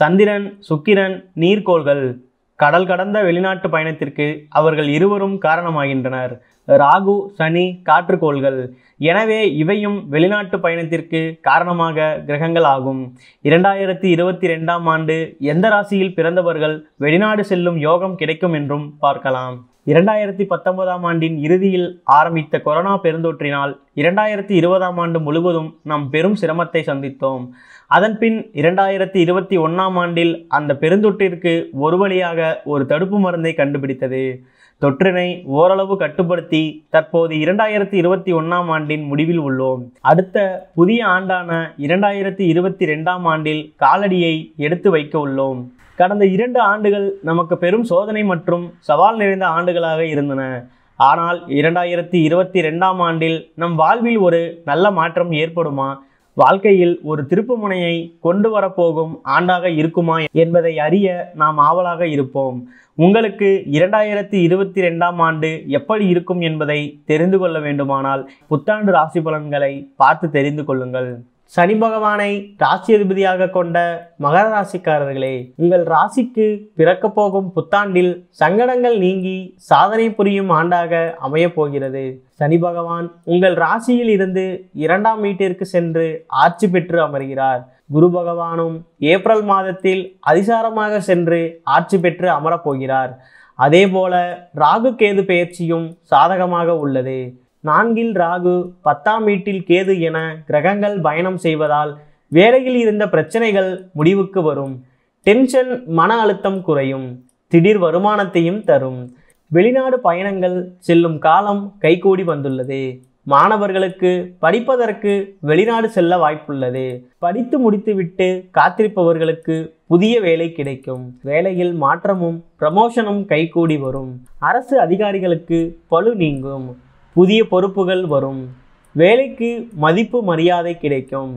சந்திரன் சுக்கிரன் நீர்க்கோள்கள் கடல் கடந்த வெளிநாட்டு பயணத்திற்கு அவர்கள் இருவரும் காரணமாகின்றனர் ராகு சனி காற்றுக்கோள்கள் எனவே இவையும் வெளிநாட்டு பயணத்திற்கு காரணமாக கிரகங்கள் ஆகும் இரண்டாயிரத்தி இருபத்தி ரெண்டாம் ஆண்டு எந்த ராசியில் பிறந்தவர்கள் வெளிநாடு செல்லும் யோகம் கிடைக்கும் என்றும் பார்க்கலாம் இரண்டாயிரத்தி பத்தொன்பதாம் ஆண்டின் இறுதியில் ஆரம்பித்த கொரோனா பெருந்தொற்றினால் இரண்டாயிரத்தி இருபதாம் ஆண்டு முழுவதும் நாம் பெரும் சிரமத்தை சந்தித்தோம் அதன்பின் இரண்டாயிரத்தி இருபத்தி ஒன்றாம் ஆண்டில் அந்த பெருந்தொற்றிற்கு ஒரு வழியாக ஒரு தடுப்பு மருந்தை கண்டுபிடித்தது தொற்றினை ஓரளவு கட்டுப்படுத்தி தற்போது இரண்டாயிரத்தி இருபத்தி ஒன்றாம் ஆண்டின் முடிவில் உள்ளோம் அடுத்த புதிய ஆண்டான இரண்டாயிரத்தி இருபத்தி ரெண்டாம் ஆண்டில் காலடியை எடுத்து வைக்க உள்ளோம் கடந்த இரண்டு ஆண்டுகள் நமக்கு பெரும் சோதனை மற்றும் சவால் நிறைந்த ஆண்டுகளாக இருந்தன ஆனால் இரண்டாயிரத்தி இருபத்தி ரெண்டாம் ஆண்டில் நம் வாழ்வில் ஒரு நல்ல மாற்றம் ஏற்படுமா வாழ்க்கையில் ஒரு திருப்புமுனையை கொண்டு வரப்போகும் ஆண்டாக இருக்குமா என்பதை அறிய நாம் ஆவலாக இருப்போம் உங்களுக்கு இரண்டாயிரத்தி இருபத்தி ரெண்டாம் ஆண்டு எப்படி இருக்கும் என்பதை தெரிந்து கொள்ள வேண்டுமானால் புத்தாண்டு ராசி பலன்களை பார்த்து தெரிந்து கொள்ளுங்கள் சனி பகவானை அதிபதியாக கொண்ட மகர ராசிக்காரர்களே உங்கள் ராசிக்கு பிறக்க போகும் புத்தாண்டில் சங்கடங்கள் நீங்கி சாதனை புரியும் ஆண்டாக அமையப் போகிறது சனி பகவான் உங்கள் ராசியில் இருந்து இரண்டாம் வீட்டிற்கு சென்று ஆட்சி பெற்று அமர்கிறார் குரு பகவானும் ஏப்ரல் மாதத்தில் அதிசாரமாக சென்று ஆட்சி பெற்று அமரப்போகிறார் அதேபோல ராகு கேது பயிற்சியும் சாதகமாக உள்ளது நான்கில் ராகு பத்தாம் வீட்டில் கேது என கிரகங்கள் பயணம் செய்வதால் வேலையில் இருந்த பிரச்சனைகள் முடிவுக்கு வரும் டென்ஷன் மன அழுத்தம் குறையும் திடீர் வருமானத்தையும் தரும் வெளிநாடு பயணங்கள் செல்லும் காலம் கைகூடி வந்துள்ளது மாணவர்களுக்கு படிப்பதற்கு வெளிநாடு செல்ல வாய்ப்புள்ளது படித்து முடித்துவிட்டு காத்திருப்பவர்களுக்கு புதிய வேலை கிடைக்கும் வேலையில் மாற்றமும் ப்ரமோஷனும் கைகூடி வரும் அரசு அதிகாரிகளுக்கு பழு நீங்கும் புதிய பொறுப்புகள் வரும் வேலைக்கு மதிப்பு மரியாதை கிடைக்கும்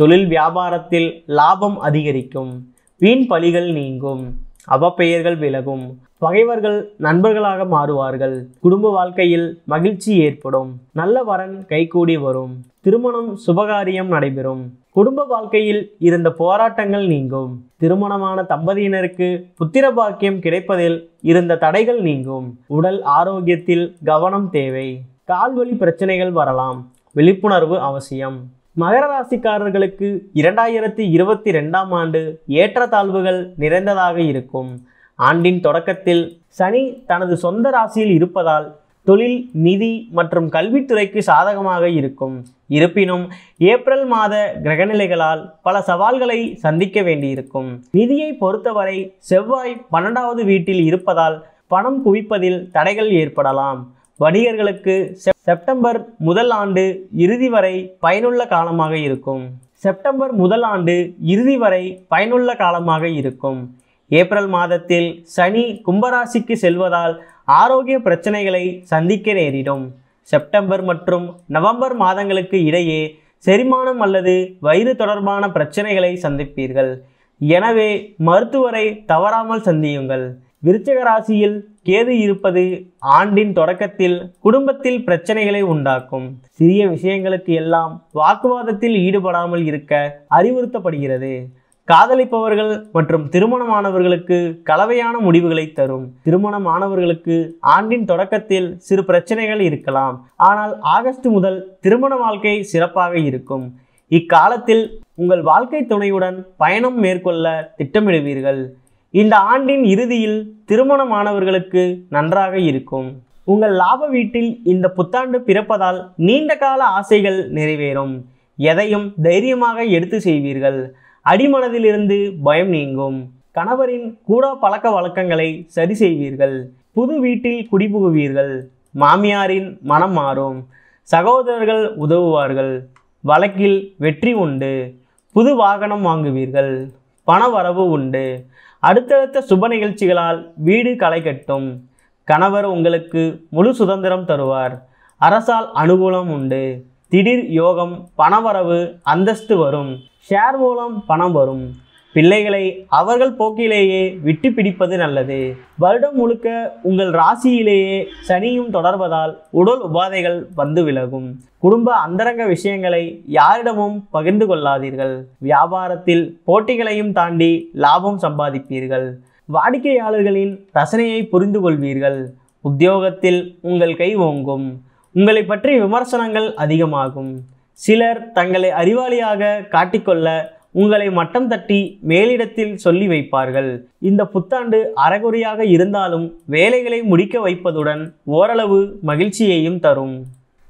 தொழில் வியாபாரத்தில் லாபம் அதிகரிக்கும் வீண் பலிகள் நீங்கும் அவப்பெயர்கள் விலகும் பகைவர்கள் நண்பர்களாக மாறுவார்கள் குடும்ப வாழ்க்கையில் மகிழ்ச்சி ஏற்படும் நல்ல வரன் கைகூடி வரும் திருமணம் சுபகாரியம் நடைபெறும் குடும்ப வாழ்க்கையில் இருந்த போராட்டங்கள் நீங்கும் திருமணமான தம்பதியினருக்கு புத்திர பாக்கியம் கிடைப்பதில் இருந்த தடைகள் நீங்கும் உடல் ஆரோக்கியத்தில் கவனம் தேவை கால்வழி பிரச்சனைகள் வரலாம் விழிப்புணர்வு அவசியம் மகர ராசிக்காரர்களுக்கு இரண்டாயிரத்தி இருபத்தி ரெண்டாம் ஆண்டு ஏற்றத்தாழ்வுகள் நிறைந்ததாக இருக்கும் ஆண்டின் தொடக்கத்தில் சனி தனது சொந்த ராசியில் இருப்பதால் தொழில் நிதி மற்றும் கல்வித்துறைக்கு சாதகமாக இருக்கும் இருப்பினும் ஏப்ரல் மாத கிரகநிலைகளால் பல சவால்களை சந்திக்க வேண்டியிருக்கும் நிதியை பொறுத்தவரை செவ்வாய் பன்னெண்டாவது வீட்டில் இருப்பதால் பணம் குவிப்பதில் தடைகள் ஏற்படலாம் வணிகர்களுக்கு செப்டம்பர் முதல் ஆண்டு இறுதி வரை பயனுள்ள காலமாக இருக்கும் செப்டம்பர் முதல் ஆண்டு இறுதி வரை பயனுள்ள காலமாக இருக்கும் ஏப்ரல் மாதத்தில் சனி கும்பராசிக்கு செல்வதால் ஆரோக்கிய பிரச்சனைகளை சந்திக்க நேரிடும் செப்டம்பர் மற்றும் நவம்பர் மாதங்களுக்கு இடையே செரிமானம் அல்லது வயிறு தொடர்பான பிரச்சனைகளை சந்திப்பீர்கள் எனவே மருத்துவரை தவறாமல் சந்தியுங்கள் விருச்சக ராசியில் கேது இருப்பது ஆண்டின் தொடக்கத்தில் குடும்பத்தில் பிரச்சனைகளை உண்டாக்கும் சிறிய விஷயங்களுக்கு எல்லாம் வாக்குவாதத்தில் ஈடுபடாமல் இருக்க அறிவுறுத்தப்படுகிறது காதலிப்பவர்கள் மற்றும் திருமணமானவர்களுக்கு கலவையான முடிவுகளை தரும் திருமணமானவர்களுக்கு ஆண்டின் தொடக்கத்தில் சிறு பிரச்சனைகள் இருக்கலாம் ஆனால் ஆகஸ்ட் முதல் திருமண வாழ்க்கை சிறப்பாக இருக்கும் இக்காலத்தில் உங்கள் வாழ்க்கை துணையுடன் பயணம் மேற்கொள்ள திட்டமிடுவீர்கள் இந்த ஆண்டின் இறுதியில் திருமணமானவர்களுக்கு நன்றாக இருக்கும் உங்கள் லாப வீட்டில் இந்த புத்தாண்டு பிறப்பதால் நீண்ட கால ஆசைகள் நிறைவேறும் எதையும் தைரியமாக எடுத்து செய்வீர்கள் அடிமனதிலிருந்து பயம் நீங்கும் கணவரின் கூட பழக்க வழக்கங்களை சரி செய்வீர்கள் புது வீட்டில் குடிபுகுவீர்கள் மாமியாரின் மனம் மாறும் சகோதரர்கள் உதவுவார்கள் வழக்கில் வெற்றி உண்டு புது வாகனம் வாங்குவீர்கள் பண வரவு உண்டு அடுத்தடுத்த சுப நிகழ்ச்சிகளால் வீடு களை கட்டும் கணவர் உங்களுக்கு முழு சுதந்திரம் தருவார் அரசால் அனுகூலம் உண்டு திடீர் யோகம் பணவரவு அந்தஸ்து வரும் ஷேர் மூலம் பணம் வரும் பிள்ளைகளை அவர்கள் போக்கிலேயே விட்டு பிடிப்பது நல்லது வருடம் முழுக்க உங்கள் ராசியிலேயே சனியும் தொடர்வதால் உடல் உபாதைகள் வந்து விலகும் குடும்ப அந்தரங்க விஷயங்களை யாரிடமும் பகிர்ந்து கொள்ளாதீர்கள் வியாபாரத்தில் போட்டிகளையும் தாண்டி லாபம் சம்பாதிப்பீர்கள் வாடிக்கையாளர்களின் ரசனையை புரிந்து கொள்வீர்கள் உத்தியோகத்தில் உங்கள் கை ஓங்கும் உங்களை பற்றி விமர்சனங்கள் அதிகமாகும் சிலர் தங்களை அறிவாளியாக காட்டிக்கொள்ள உங்களை மட்டம் தட்டி மேலிடத்தில் சொல்லி வைப்பார்கள் இந்த புத்தாண்டு அறகுறையாக இருந்தாலும் வேலைகளை முடிக்க வைப்பதுடன் ஓரளவு மகிழ்ச்சியையும் தரும்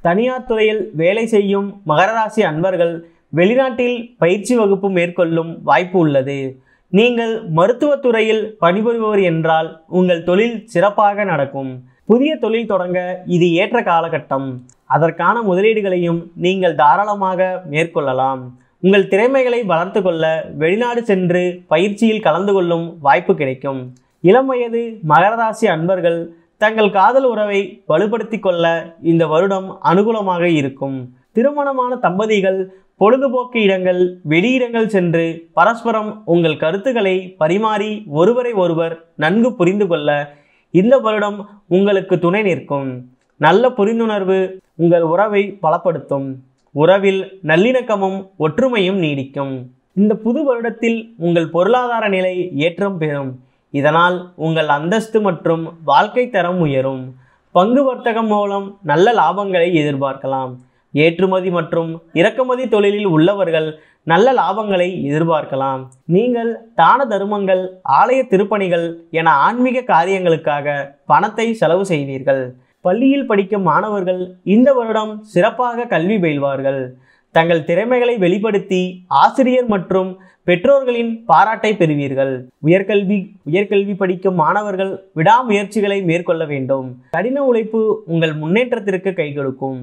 தனியார் துறையில் வேலை செய்யும் மகரராசி அன்பர்கள் வெளிநாட்டில் பயிற்சி வகுப்பு மேற்கொள்ளும் வாய்ப்பு உள்ளது நீங்கள் மருத்துவத்துறையில் பணிபுரிபவர் என்றால் உங்கள் தொழில் சிறப்பாக நடக்கும் புதிய தொழில் தொடங்க இது ஏற்ற காலகட்டம் அதற்கான முதலீடுகளையும் நீங்கள் தாராளமாக மேற்கொள்ளலாம் உங்கள் திறமைகளை வளர்த்து கொள்ள வெளிநாடு சென்று பயிற்சியில் கலந்து கொள்ளும் வாய்ப்பு கிடைக்கும் இளம் வயது மகர ராசி அன்பர்கள் தங்கள் காதல் உறவை வலுப்படுத்தி கொள்ள இந்த வருடம் அனுகூலமாக இருக்கும் திருமணமான தம்பதிகள் பொழுதுபோக்கு இடங்கள் வெளியிடங்கள் சென்று பரஸ்பரம் உங்கள் கருத்துக்களை பரிமாறி ஒருவரை ஒருவர் நன்கு புரிந்து கொள்ள இந்த வருடம் உங்களுக்கு துணை நிற்கும் நல்ல புரிந்துணர்வு உங்கள் உறவை பலப்படுத்தும் உறவில் நல்லிணக்கமும் ஒற்றுமையும் நீடிக்கும் இந்த புது வருடத்தில் உங்கள் பொருளாதார நிலை ஏற்றம் பெறும் இதனால் உங்கள் அந்தஸ்து மற்றும் வாழ்க்கை தரம் உயரும் பங்கு வர்த்தகம் மூலம் நல்ல லாபங்களை எதிர்பார்க்கலாம் ஏற்றுமதி மற்றும் இறக்குமதி தொழிலில் உள்ளவர்கள் நல்ல லாபங்களை எதிர்பார்க்கலாம் நீங்கள் தான தருமங்கள் ஆலய திருப்பணிகள் என ஆன்மீக காரியங்களுக்காக பணத்தை செலவு செய்வீர்கள் பள்ளியில் படிக்கும் மாணவர்கள் இந்த வருடம் சிறப்பாக கல்வி பயில்வார்கள் தங்கள் திறமைகளை வெளிப்படுத்தி ஆசிரியர் மற்றும் பெற்றோர்களின் பாராட்டை பெறுவீர்கள் உயர்கல்வி உயர்கல்வி படிக்கும் மாணவர்கள் விடாமுயற்சிகளை மேற்கொள்ள வேண்டும் கடின உழைப்பு உங்கள் முன்னேற்றத்திற்கு கை கொடுக்கும்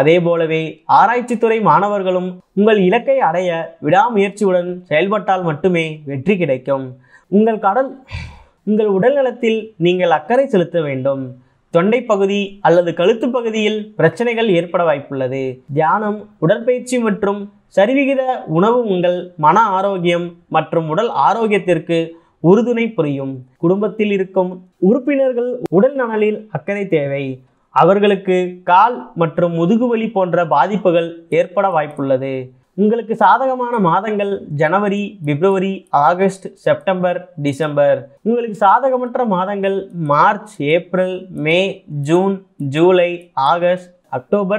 அதே போலவே ஆராய்ச்சித்துறை மாணவர்களும் உங்கள் இலக்கை அடைய விடாமுயற்சியுடன் செயல்பட்டால் மட்டுமே வெற்றி கிடைக்கும் உங்கள் கடல் உங்கள் உடல்நலத்தில் நீங்கள் அக்கறை செலுத்த வேண்டும் தொண்டை பகுதி அல்லது கழுத்து பகுதியில் பிரச்சனைகள் ஏற்பட வாய்ப்புள்ளது தியானம் உடற்பயிற்சி மற்றும் சரிவிகித உணவு உங்கள் மன ஆரோக்கியம் மற்றும் உடல் ஆரோக்கியத்திற்கு உறுதுணை புரியும் குடும்பத்தில் இருக்கும் உறுப்பினர்கள் உடல் நலனில் அக்கறை தேவை அவர்களுக்கு கால் மற்றும் முதுகுவலி போன்ற பாதிப்புகள் ஏற்பட வாய்ப்புள்ளது உங்களுக்கு சாதகமான மாதங்கள் ஜனவரி பிப்ரவரி ஆகஸ்ட் செப்டம்பர் டிசம்பர் உங்களுக்கு சாதகமற்ற மாதங்கள் March April May June July August October